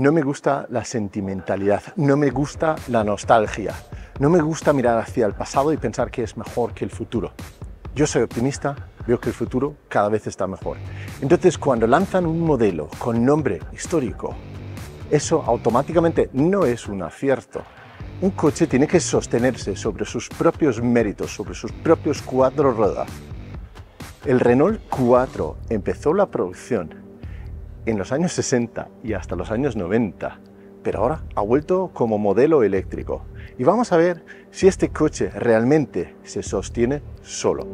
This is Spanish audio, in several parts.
No me gusta la sentimentalidad, no me gusta la nostalgia, no me gusta mirar hacia el pasado y pensar que es mejor que el futuro. Yo soy optimista, veo que el futuro cada vez está mejor. Entonces, cuando lanzan un modelo con nombre histórico, eso automáticamente no es un acierto. Un coche tiene que sostenerse sobre sus propios méritos, sobre sus propios cuatro ruedas. El Renault 4 empezó la producción en los años 60 y hasta los años 90, pero ahora ha vuelto como modelo eléctrico. Y vamos a ver si este coche realmente se sostiene solo.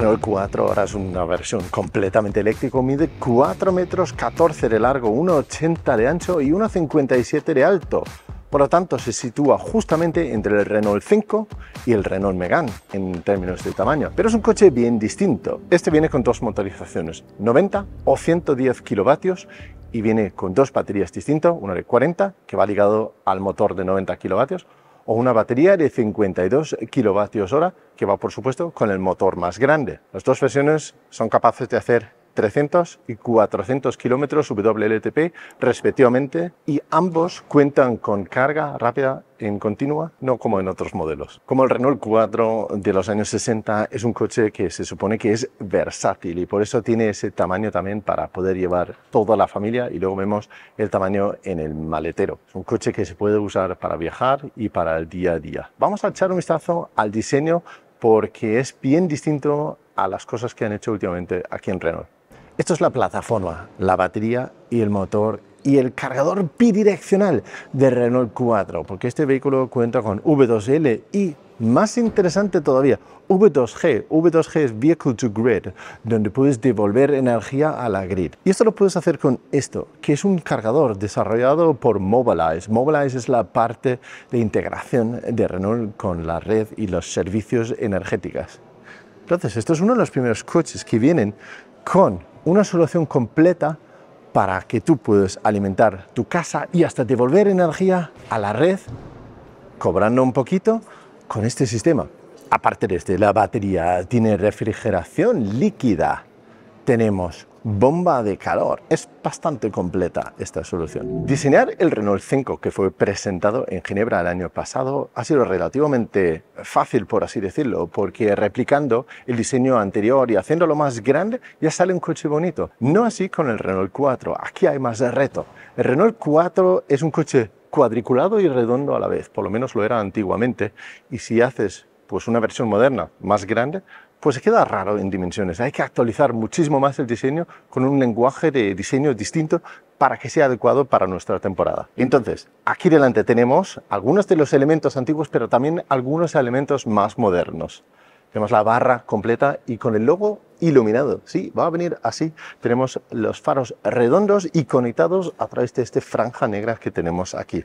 Renault 4 ahora es una versión completamente eléctrico, mide 4 metros 14 de largo, 1,80 de ancho y 1,57 de alto. Por lo tanto, se sitúa justamente entre el Renault 5 y el Renault Megane en términos de tamaño, pero es un coche bien distinto. Este viene con dos motorizaciones, 90 o 110 kilovatios y viene con dos baterías distintas, una de 40 que va ligado al motor de 90 kilovatios o una batería de 52 kilovatios hora que va por supuesto con el motor más grande. Las dos versiones son capaces de hacer 300 y 400 kilómetros WLTP respectivamente y ambos cuentan con carga rápida en continua, no como en otros modelos. Como el Renault 4 de los años 60 es un coche que se supone que es versátil y por eso tiene ese tamaño también para poder llevar toda la familia y luego vemos el tamaño en el maletero. Es un coche que se puede usar para viajar y para el día a día. Vamos a echar un vistazo al diseño porque es bien distinto a las cosas que han hecho últimamente aquí en Renault. Esto es la plataforma, la batería y el motor y el cargador bidireccional de Renault 4, porque este vehículo cuenta con V2L y más interesante todavía, V2G. V2G es Vehicle to Grid, donde puedes devolver energía a la grid. Y esto lo puedes hacer con esto, que es un cargador desarrollado por Mobilize. Mobilize es la parte de integración de Renault con la red y los servicios energéticos. Entonces, esto es uno de los primeros coches que vienen con una solución completa para que tú puedas alimentar tu casa y hasta devolver energía a la red, cobrando un poquito con este sistema. Aparte de este, la batería tiene refrigeración líquida, tenemos bomba de calor. Es bastante completa esta solución. Diseñar el Renault 5 que fue presentado en Ginebra el año pasado ha sido relativamente fácil, por así decirlo, porque replicando el diseño anterior y haciéndolo más grande ya sale un coche bonito. No así con el Renault 4. Aquí hay más de reto. El Renault 4 es un coche cuadriculado y redondo a la vez, por lo menos lo era antiguamente, y si haces pues una versión moderna más grande, pues se queda raro en dimensiones. Hay que actualizar muchísimo más el diseño con un lenguaje de diseño distinto para que sea adecuado para nuestra temporada. Entonces, aquí delante tenemos algunos de los elementos antiguos, pero también algunos elementos más modernos. Tenemos la barra completa y con el logo iluminado. Sí, va a venir así. Tenemos los faros redondos y conectados a través de esta franja negra que tenemos aquí.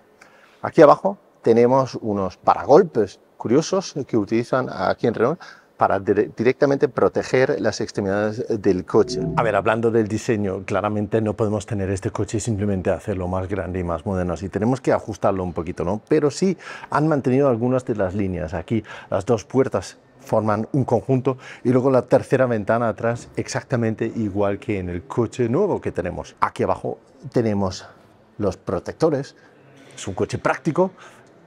Aquí abajo tenemos unos paragolpes curiosos que utilizan aquí en Renault para directamente proteger las extremidades del coche. A ver, hablando del diseño, claramente no podemos tener este coche simplemente hacerlo más grande y más moderno, así tenemos que ajustarlo un poquito, ¿no? Pero sí han mantenido algunas de las líneas. Aquí las dos puertas forman un conjunto y luego la tercera ventana atrás exactamente igual que en el coche nuevo que tenemos. Aquí abajo tenemos los protectores, es un coche práctico,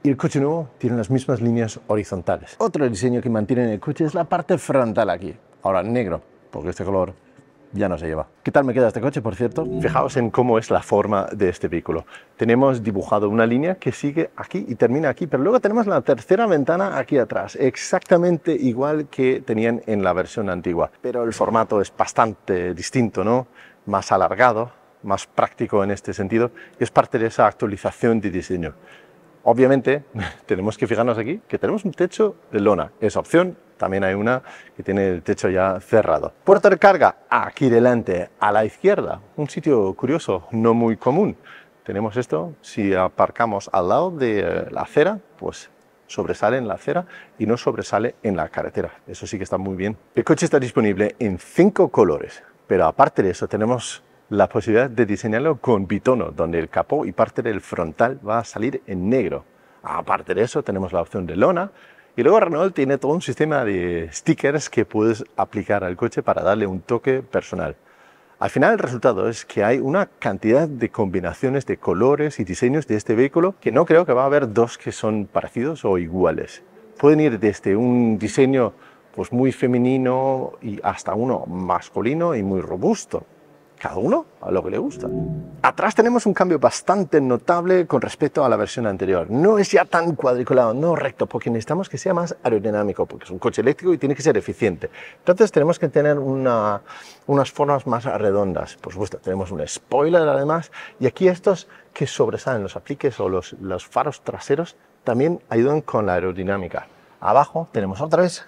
y el coche nuevo tiene las mismas líneas horizontales. Otro diseño que mantiene el coche es la parte frontal aquí. Ahora negro, porque este color ya no se lleva. ¿Qué tal me queda este coche, por cierto? Fijaos en cómo es la forma de este vehículo. Tenemos dibujado una línea que sigue aquí y termina aquí, pero luego tenemos la tercera ventana aquí atrás, exactamente igual que tenían en la versión antigua. Pero el formato es bastante distinto, ¿no? Más alargado, más práctico en este sentido, y es parte de esa actualización de diseño. Obviamente, tenemos que fijarnos aquí que tenemos un techo de lona. Esa opción también hay una que tiene el techo ya cerrado. Puerta de carga aquí delante, a la izquierda. Un sitio curioso, no muy común. Tenemos esto, si aparcamos al lado de eh, la acera, pues sobresale en la acera y no sobresale en la carretera. Eso sí que está muy bien. El coche está disponible en cinco colores, pero aparte de eso tenemos la posibilidad de diseñarlo con bitono, donde el capó y parte del frontal va a salir en negro. Aparte de eso, tenemos la opción de lona. Y luego Renault tiene todo un sistema de stickers que puedes aplicar al coche para darle un toque personal. Al final el resultado es que hay una cantidad de combinaciones de colores y diseños de este vehículo que no creo que va a haber dos que son parecidos o iguales. Pueden ir desde un diseño pues muy femenino hasta uno masculino y muy robusto. Cada uno a lo que le gusta. Atrás tenemos un cambio bastante notable con respecto a la versión anterior. No es ya tan cuadriculado, no recto, porque necesitamos que sea más aerodinámico, porque es un coche eléctrico y tiene que ser eficiente. Entonces tenemos que tener una, unas formas más redondas. Por supuesto, tenemos un spoiler además, y aquí estos que sobresalen, los apliques o los, los faros traseros, también ayudan con la aerodinámica. Abajo tenemos otra vez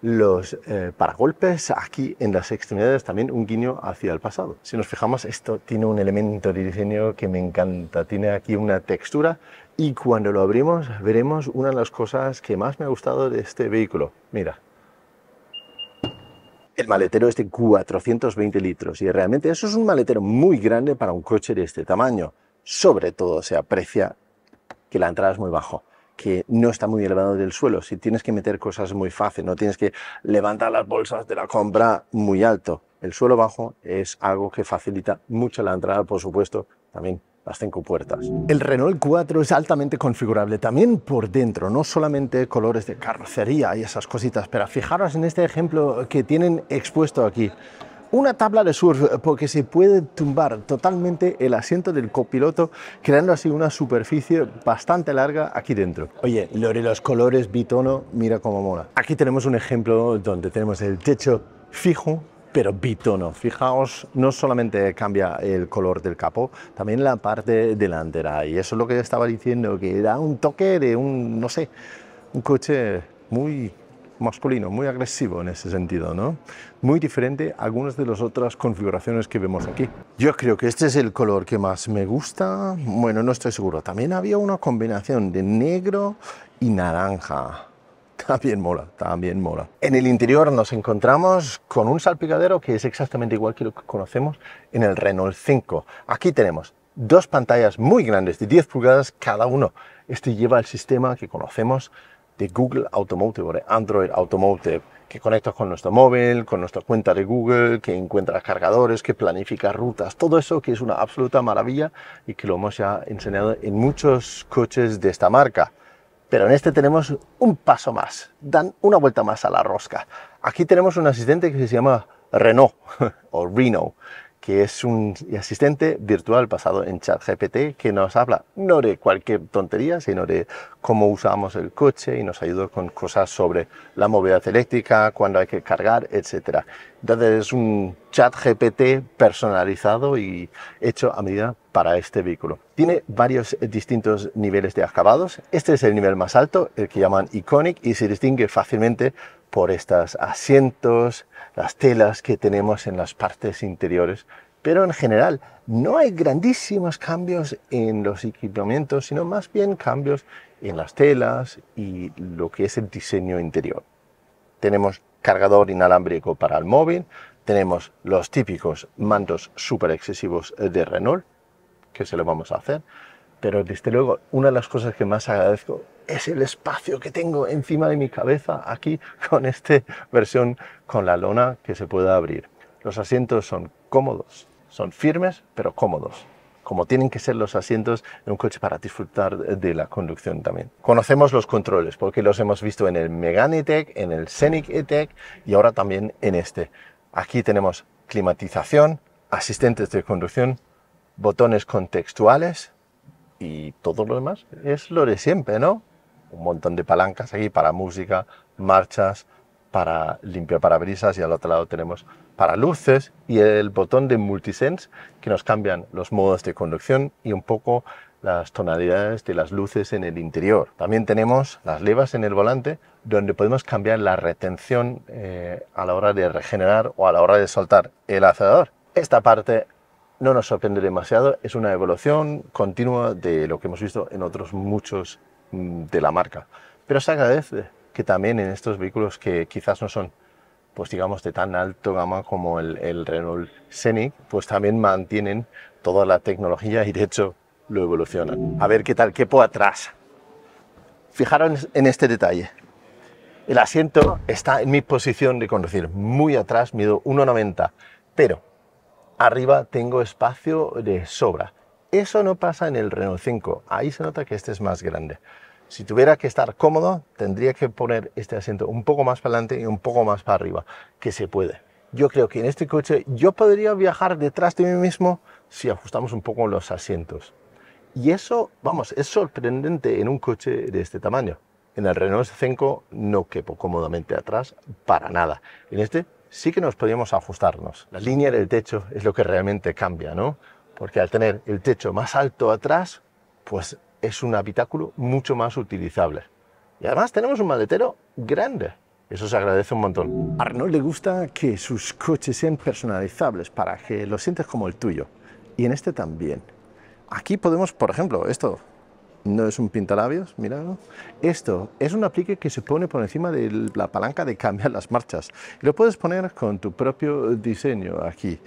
los eh, paragolpes aquí en las extremidades también un guiño hacia el pasado. Si nos fijamos, esto tiene un elemento de diseño que me encanta. Tiene aquí una textura y cuando lo abrimos veremos una de las cosas que más me ha gustado de este vehículo. Mira. El maletero es de 420 litros y realmente eso es un maletero muy grande para un coche de este tamaño. Sobre todo se aprecia que la entrada es muy bajo que no está muy elevado del suelo. Si tienes que meter cosas muy fácil, no tienes que levantar las bolsas de la compra muy alto. El suelo bajo es algo que facilita mucho la entrada, por supuesto, también las cinco puertas. El Renault 4 es altamente configurable también por dentro, no solamente colores de carrocería y esas cositas, pero fijaros en este ejemplo que tienen expuesto aquí una tabla de surf eh, porque se puede tumbar totalmente el asiento del copiloto creando así una superficie bastante larga aquí dentro. Oye, Lore, los colores bitono, mira cómo mola. Aquí tenemos un ejemplo donde tenemos el techo fijo pero bitono. Fijaos, no solamente cambia el color del capó, también la parte delantera. Y eso es lo que estaba diciendo, que da un toque de un, no sé, un coche muy masculino, muy agresivo en ese sentido, ¿no? Muy diferente a algunas de las otras configuraciones que vemos aquí. Yo creo que este es el color que más me gusta, bueno, no estoy seguro. También había una combinación de negro y naranja. También mola, también mola. En el interior nos encontramos con un salpicadero que es exactamente igual que lo que conocemos en el Renault 5. Aquí tenemos dos pantallas muy grandes de 10 pulgadas cada uno. Este lleva el sistema que conocemos de Google Automotive o de Android Automotive, que conectas con nuestro móvil, con nuestra cuenta de Google, que encuentras cargadores, que planificas rutas, todo eso que es una absoluta maravilla y que lo hemos ya enseñado en muchos coches de esta marca. Pero en este tenemos un paso más, dan una vuelta más a la rosca. Aquí tenemos un asistente que se llama Renault o Reno, que es un asistente virtual basado en ChatGPT que nos habla no de cualquier tontería, sino de cómo usamos el coche y nos ayuda con cosas sobre la movilidad eléctrica, cuándo hay que cargar, etc. Entonces es un ChatGPT personalizado y hecho a medida para este vehículo. Tiene varios distintos niveles de acabados. Este es el nivel más alto, el que llaman Iconic, y se distingue fácilmente por estos asientos, las telas que tenemos en las partes interiores, pero en general no hay grandísimos cambios en los equipamientos, sino más bien cambios en las telas y lo que es el diseño interior. Tenemos cargador inalámbrico para el móvil, tenemos los típicos mantos super excesivos de Renault, que se lo vamos a hacer, pero desde luego una de las cosas que más agradezco es el espacio que tengo encima de mi cabeza aquí con esta versión con la lona que se puede abrir. Los asientos son cómodos, son firmes pero cómodos como tienen que ser los asientos en un coche para disfrutar de la conducción también. Conocemos los controles porque los hemos visto en el Megane tech en el Scenic E-Tech y ahora también en este. Aquí tenemos climatización, asistentes de conducción, botones contextuales y todo lo demás es lo de siempre, ¿no? un montón de palancas aquí para música, marchas, para limpiar parabrisas y al otro lado tenemos para luces y el botón de multisense que nos cambian los modos de conducción y un poco las tonalidades de las luces en el interior. También tenemos las levas en el volante donde podemos cambiar la retención eh, a la hora de regenerar o a la hora de soltar el acelerador. Esta parte no nos sorprende demasiado, es una evolución continua de lo que hemos visto en otros muchos Mm, de la marca. Pero se agradece que también en estos vehículos que quizás no son, pues digamos, de tan alto gama como el, Renault Scenic, pues también mantienen toda la tecnología y de hecho lo evolucionan. A ver qué tal, qué puedo atrás. Fijaros en este detalle. El asiento está en mi posición de conducir, muy atrás, mido 1,90, pero arriba tengo espacio de sobra. Eso no pasa en el Renault 5, ahí se nota que este es más grande. Si tuviera que estar cómodo, tendría que poner este asiento un poco más para adelante y un poco más para arriba, que se puede. Yo creo que en este coche yo podría viajar detrás de mí mismo si ajustamos un poco los asientos. Y eso, vamos, es sorprendente en un coche de este tamaño. En el Renault 5 no quepo cómodamente atrás para nada. En este sí que nos podíamos ajustarnos. La línea del techo es lo que realmente cambia, ¿no? porque al tener el techo más alto atrás, pues es un habitáculo mucho más utilizable. Y además tenemos un maletero grande. Eso se agradece un montón. A Renault le gusta que sus coches sean personalizables para que lo sientas como el tuyo. Y en este también. Aquí podemos, por ejemplo, esto no es un pintalabios, míralo. Esto es un aplique que se pone por encima de la palanca de cambiar las marchas. lo puedes poner con tu propio diseño aquí.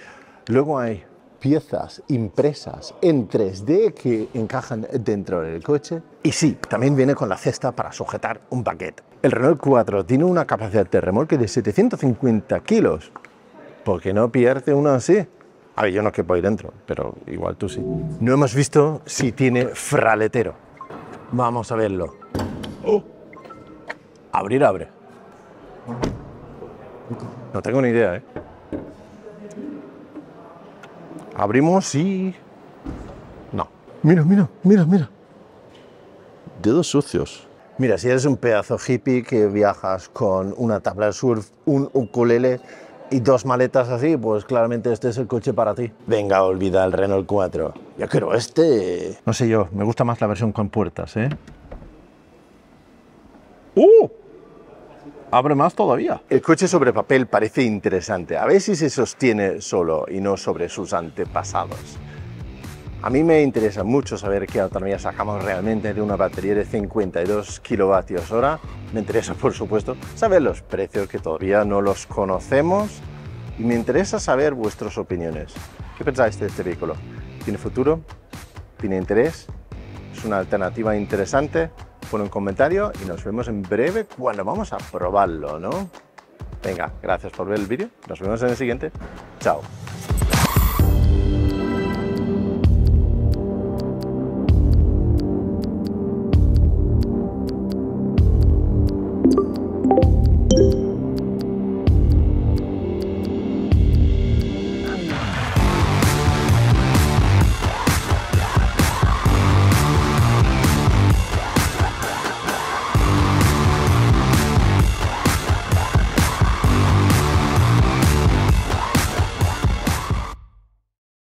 Luego hay piezas impresas en 3D que encajan dentro del coche. Y sí, también viene con la cesta para sujetar un paquete. El Renault 4 tiene una capacidad de remolque de 750 kilos. ¿Por qué no pierde uno así? A ver, yo no quepo ahí dentro, pero igual tú sí. No hemos visto si tiene fraletero. Vamos a verlo. Oh. Abrir abre. No tengo ni idea, ¿eh? Abrimos y... No. Mira, mira, mira, mira. Dedos sucios. Mira, si eres un pedazo hippie que viajas con una tabla de surf, un ukulele y dos maletas así, pues claramente este es el coche para ti. Venga, olvida el Renault 4. Yo quiero este. No sé yo, me gusta más la versión con puertas, ¿eh? ¡Uh! abre más todavía. El coche sobre papel parece interesante, a ver si se sostiene solo y no sobre sus antepasados. A mí me interesa mucho saber qué autonomía sacamos realmente de una batería de 52 kWh. Me interesa, por supuesto, saber los precios que todavía no los conocemos y me interesa saber vuestras opiniones. ¿Qué pensáis de este vehículo? ¿Tiene futuro? ¿Tiene interés? ¿Es una alternativa interesante? un comentario y nos vemos en breve cuando vamos a probarlo, ¿no? Venga, gracias por ver el vídeo. Nos vemos en el siguiente. Chao.